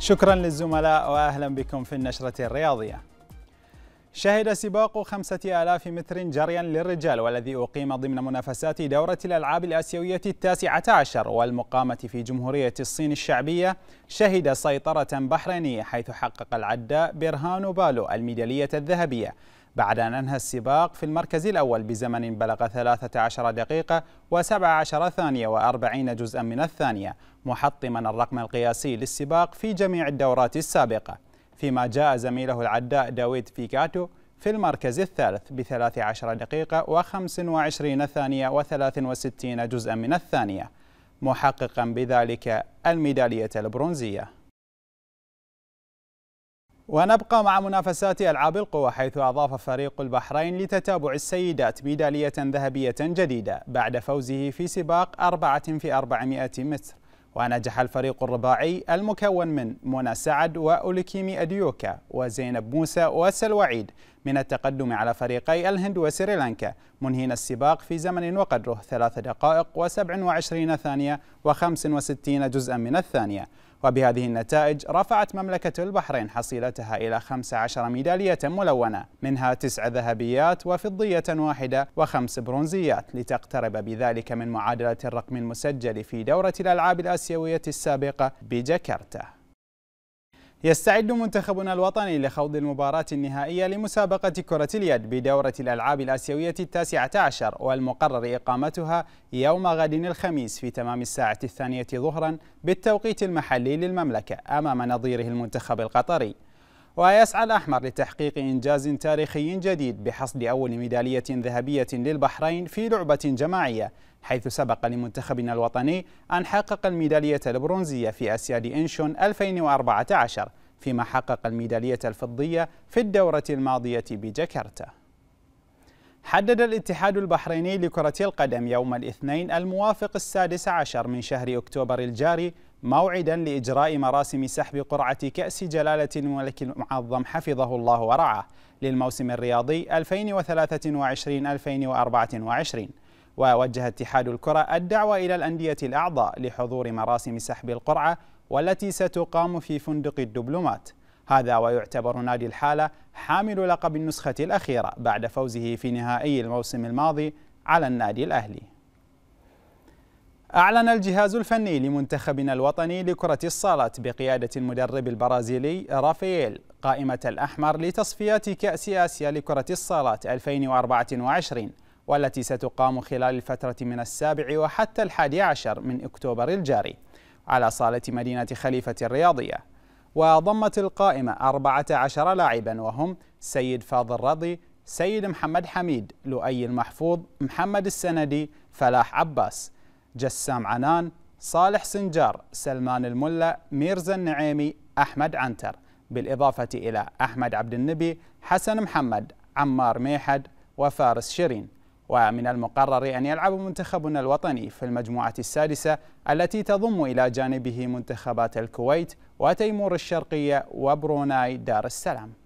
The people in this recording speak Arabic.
شكرا للزملاء واهلا بكم في النشره الرياضيه شهد سباق خمسة آلاف متر جريا للرجال والذي أقيم ضمن منافسات دورة الألعاب الآسيوية التاسعة عشر والمقامة في جمهورية الصين الشعبية شهد سيطرة بحرينية حيث حقق العداء برهان بالو الميدالية الذهبية بعد أن أنهى السباق في المركز الأول بزمن بلغ 13 دقيقة و17 ثانية و40 جزءا من الثانية محطما الرقم القياسي للسباق في جميع الدورات السابقة فيما جاء زميله العداء داويد فيكاتو في المركز الثالث بثلاث عشر دقيقة وخمس وعشرين ثانية وثلاث وستين جزءا من الثانية محققا بذلك الميدالية البرونزية ونبقى مع منافسات ألعاب القوى حيث أضاف فريق البحرين لتتابع السيدات ميدالية ذهبية جديدة بعد فوزه في سباق أربعة في أربعمائة متر ونجح الفريق الرباعي المكون من منى سعد وأوليكيمي أديوكا وزينب موسى وسلوعيد من التقدم على فريقي الهند وسريلانكا منهين السباق في زمن وقدره 3 دقائق و27 ثانية و65 جزءا من الثانية وبهذه النتائج رفعت مملكة البحرين حصيلتها إلى 15 ميدالية ملونة منها تسع ذهبيات وفضية واحدة وخمس برونزيات لتقترب بذلك من معادلة الرقم المسجل في دورة الألعاب الآسيوية السابقة بجاكرتا يستعد منتخبنا الوطني لخوض المباراة النهائية لمسابقة كرة اليد بدورة الألعاب الآسيوية التاسعة عشر والمقرر إقامتها يوم غد الخميس في تمام الساعة الثانية ظهرا بالتوقيت المحلي للمملكة أمام نظيره المنتخب القطري ويسعى الأحمر لتحقيق إنجاز تاريخي جديد بحصد أول ميدالية ذهبية للبحرين في لعبة جماعية حيث سبق لمنتخبنا الوطني أن حقق الميدالية البرونزية في أسياد إنشون 2014 فيما حقق الميدالية الفضية في الدورة الماضية بجاكرتا حدد الاتحاد البحريني لكرة القدم يوم الاثنين الموافق السادس عشر من شهر أكتوبر الجاري موعدا لإجراء مراسم سحب قرعة كأس جلالة الملك المعظم حفظه الله ورعاه للموسم الرياضي 2023-2024 ووجه اتحاد الكرة الدعوة إلى الأندية الأعضاء لحضور مراسم سحب القرعة والتي ستقام في فندق الدبلومات هذا ويعتبر نادي الحالة حامل لقب النسخة الأخيرة بعد فوزه في نهائي الموسم الماضي على النادي الأهلي أعلن الجهاز الفني لمنتخبنا الوطني لكرة الصالة بقيادة المدرب البرازيلي رافائيل قائمة الأحمر لتصفيات كأس آسيا لكرة الصالة 2024 والتي ستقام خلال الفترة من السابع وحتى الحادي عشر من أكتوبر الجاري على صالة مدينة خليفة الرياضية وضمت القائمة 14 لاعبا وهم سيد فاضل رضي سيد محمد حميد لؤي المحفوظ محمد السندي فلاح عباس جسام عنان صالح سنجار سلمان الملا ميرزا النعيمي أحمد عنتر بالإضافة إلى أحمد عبد النبي حسن محمد عمار ميحد وفارس شيرين ومن المقرر أن يلعب منتخبنا الوطني في المجموعة السادسة التي تضم إلى جانبه منتخبات الكويت وتيمور الشرقية وبروناي دار السلام